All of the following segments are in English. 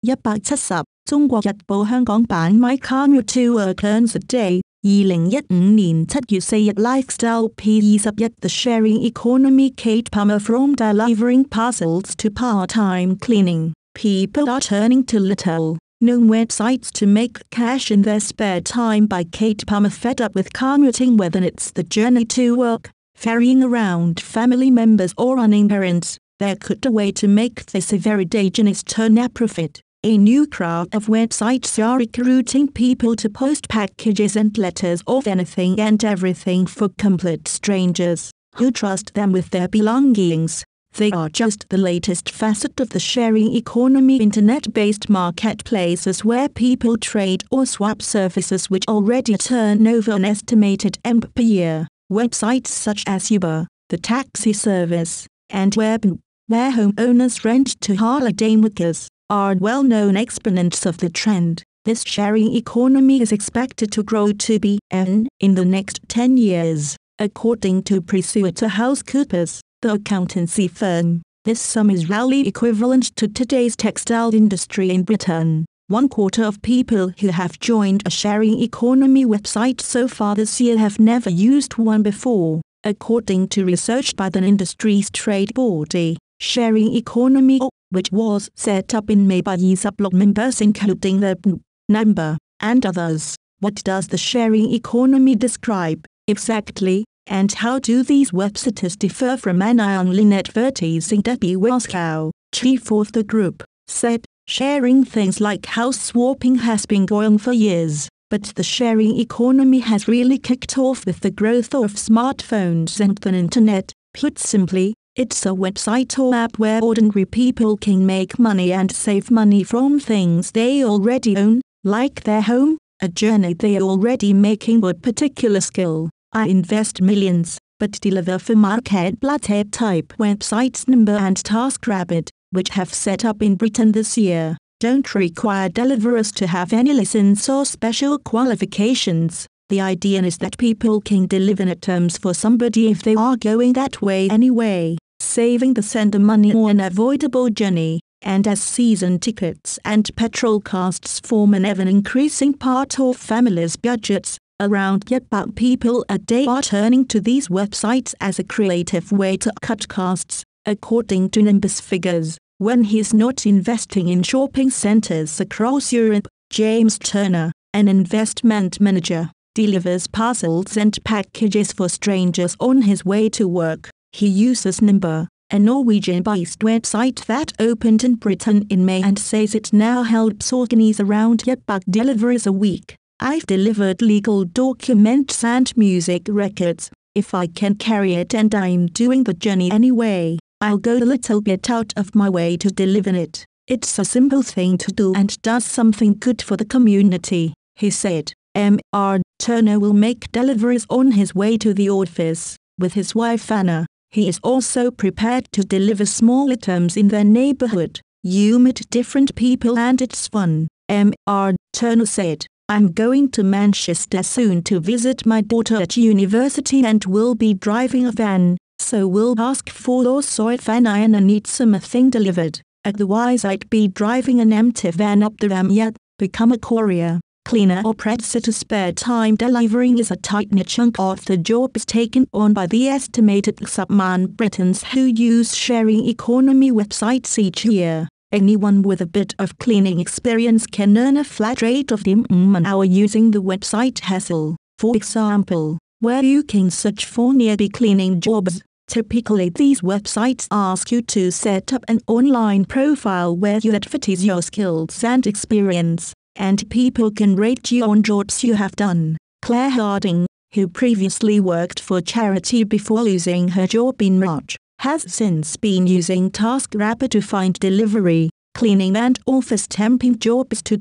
一百七十《中國日報》香港版 My Commute to a Cancer Day，二零一五年七月四日 Lifestyle P 二十一 The Sharing Economy Kate Palmer from Delivering Parcels to Part-Time Cleaning. People are turning to little known websites to make cash in their spare time by Kate Palmer fed up with commuting whether it's the journey to work, ferrying around family members or running errands, there could a way to make this a very day turn a profit. A new crowd of websites are recruiting people to post packages and letters of anything and everything for complete strangers, who trust them with their belongings. They are just the latest facet of the sharing economy internet-based marketplaces where people trade or swap services which already turn over an estimated M per year. Websites such as Uber, the taxi service, and Web, where homeowners rent to holiday workers are well-known exponents of the trend. This sharing economy is expected to grow to be N in the next 10 years, according to PricewaterhouseCoopers, the accountancy firm. This sum is roughly equivalent to today's textile industry in Britain. One quarter of people who have joined a sharing economy website so far this year have never used one before, according to research by the industry's trade body sharing economy which was set up in May by ESUBLOG members including the number and others. What does the sharing economy describe exactly, and how do these websites differ from any online advertising? Debbie Waskow, chief of the group, said, sharing things like house swapping has been going for years. But the sharing economy has really kicked off with the growth of smartphones and the internet. Put simply, it's a website or app where ordinary people can make money and save money from things they already own, like their home, a journey they're already making or particular skill. I invest millions, but deliver for market bloodhead type websites number and TaskRabbit, which have set up in Britain this year, don't require deliverers to have any license or special qualifications. The idea is that people can deliver at terms for somebody if they are going that way anyway saving the sender money or an avoidable journey, and as season tickets and petrol costs form an ever-increasing part of families' budgets, around Yepang people a day are turning to these websites as a creative way to cut costs, according to Nimbus figures. When he's not investing in shopping centers across Europe, James Turner, an investment manager, delivers parcels and packages for strangers on his way to work. He uses Nimba, a Norwegian-based website that opened in Britain in May and says it now helps organize around Yebug deliveries a week. I've delivered legal documents and music records, if I can carry it and I'm doing the journey anyway, I'll go a little bit out of my way to deliver it. It's a simple thing to do and does something good for the community, he said. Mr Turner will make deliveries on his way to the office, with his wife Anna, he is also prepared to deliver smaller terms in their neighborhood. You meet different people and it's fun, M.R. Turner said. I'm going to Manchester soon to visit my daughter at university and will be driving a van, so we'll ask for or so if I need some need something delivered. Otherwise I'd be driving an empty van up the yet. become a courier cleaner or to spare time delivering is a tight chunk of the job is taken on by the estimated subman Britons who use sharing economy websites each year. Anyone with a bit of cleaning experience can earn a flat rate of dim mm, an hour using the website Hassle, for example, where you can search for nearby cleaning jobs. Typically these websites ask you to set up an online profile where you advertise your skills and experience and people can rate you on jobs you have done. Claire Harding, who previously worked for charity before losing her job in March, has since been using TaskRabbit to find delivery, cleaning and office temping jobs to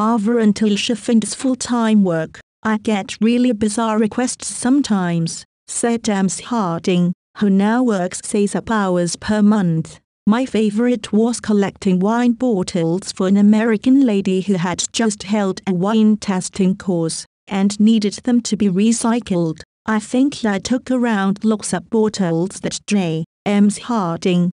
over until she finds full-time work. I get really bizarre requests sometimes, said Ams Harding, who now works 6 up hours per month. My favorite was collecting wine bottles for an American lady who had just held a wine tasting course and needed them to be recycled. I think I took around lots of bottles that J. M's Harding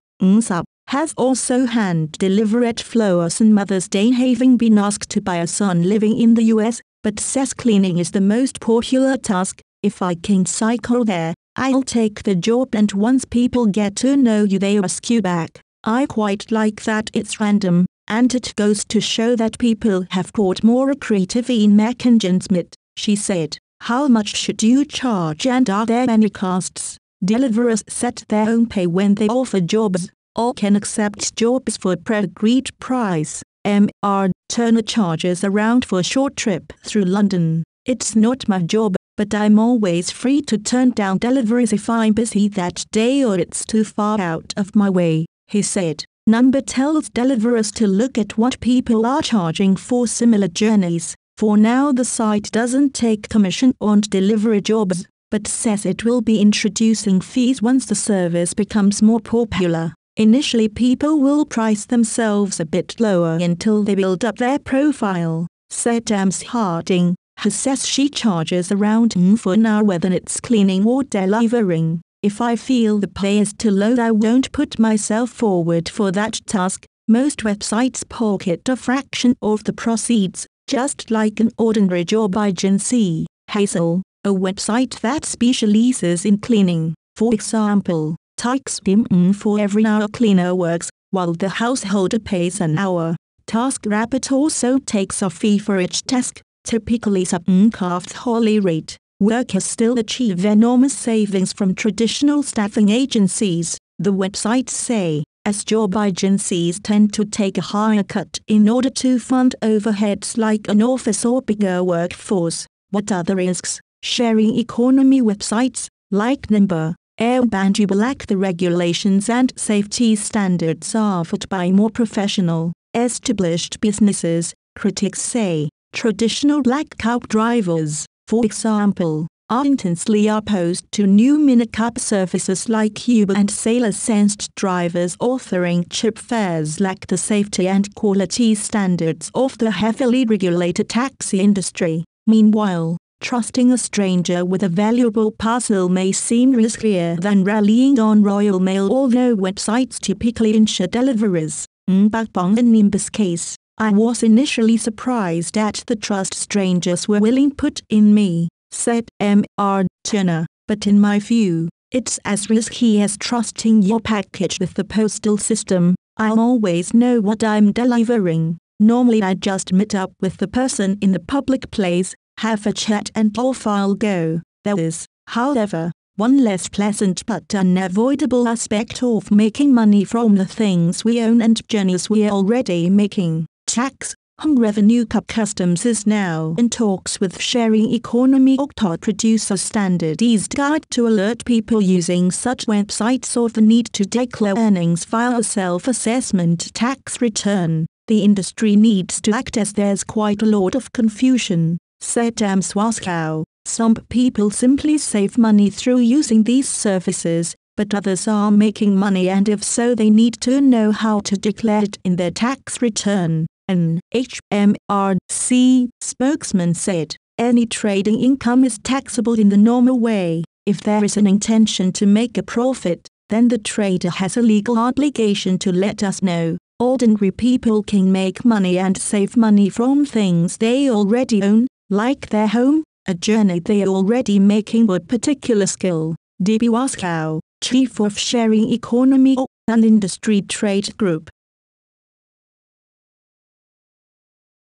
has also hand delivered flowers on Mother's Day having been asked to by a son living in the US, but says cleaning is the most popular task, if I can cycle there, I'll take the job and once people get to know you they ask you back. I quite like that it's random, and it goes to show that people have got more creative in making Jinsmit, she said. How much should you charge and are there any costs? Deliverers set their own pay when they offer jobs, or can accept jobs for pre-agreed price. Mr. Turner charges around for a short trip through London. It's not my job, but I'm always free to turn down deliveries if I'm busy that day or it's too far out of my way, he said. Number tells deliverers to look at what people are charging for similar journeys. For now the site doesn't take commission on delivery jobs, but says it will be introducing fees once the service becomes more popular. Initially people will price themselves a bit lower until they build up their profile, said Ams Harding has says she charges around for an hour whether it's cleaning or delivering. If I feel the pay is too low I won't put myself forward for that task. Most websites pocket a fraction of the proceeds, just like an ordinary job agency. Hazel, a website that specializes in cleaning, for example, takes them for every hour cleaner works, while the householder pays an hour. TaskRabbit also takes a fee for each task, typically sub hourly rate, workers still achieve enormous savings from traditional staffing agencies, the websites say, as job agencies tend to take a higher cut in order to fund overheads like an office or bigger workforce. What are the risks? Sharing economy websites, like Nimber, Airbnb lack the regulations and safety standards offered by more professional, established businesses, critics say. Traditional black cab drivers, for example, are intensely opposed to new minicab services like Uber and sailor-sensed drivers authoring cheap fares lack the safety and quality standards of the heavily regulated taxi industry. Meanwhile, trusting a stranger with a valuable parcel may seem riskier than rallying on Royal Mail although websites typically insure deliveries. Mbakbong and Nimbus case I was initially surprised at the trust strangers were willing put in me, said M.R. Turner, but in my view, it's as risky as trusting your package with the postal system. I'll always know what I'm delivering. Normally I just meet up with the person in the public place, have a chat and off I'll go. There is, however, one less pleasant but unavoidable aspect of making money from the things we own and journeys we're already making tax, Hung Revenue Cup Customs is now in talks with Sharing Economy Octot Producer Standard Eased Guide to alert people using such websites of the need to declare earnings via a self-assessment tax return. The industry needs to act as there's quite a lot of confusion, said Swaskow. Some people simply save money through using these services, but others are making money and if so they need to know how to declare it in their tax return. An HMRC spokesman said, any trading income is taxable in the normal way. If there is an intention to make a profit, then the trader has a legal obligation to let us know. Ordinary people can make money and save money from things they already own, like their home, a journey they are already making a particular skill. DB Waskow, Chief of Sharing Economy and Industry Trade Group.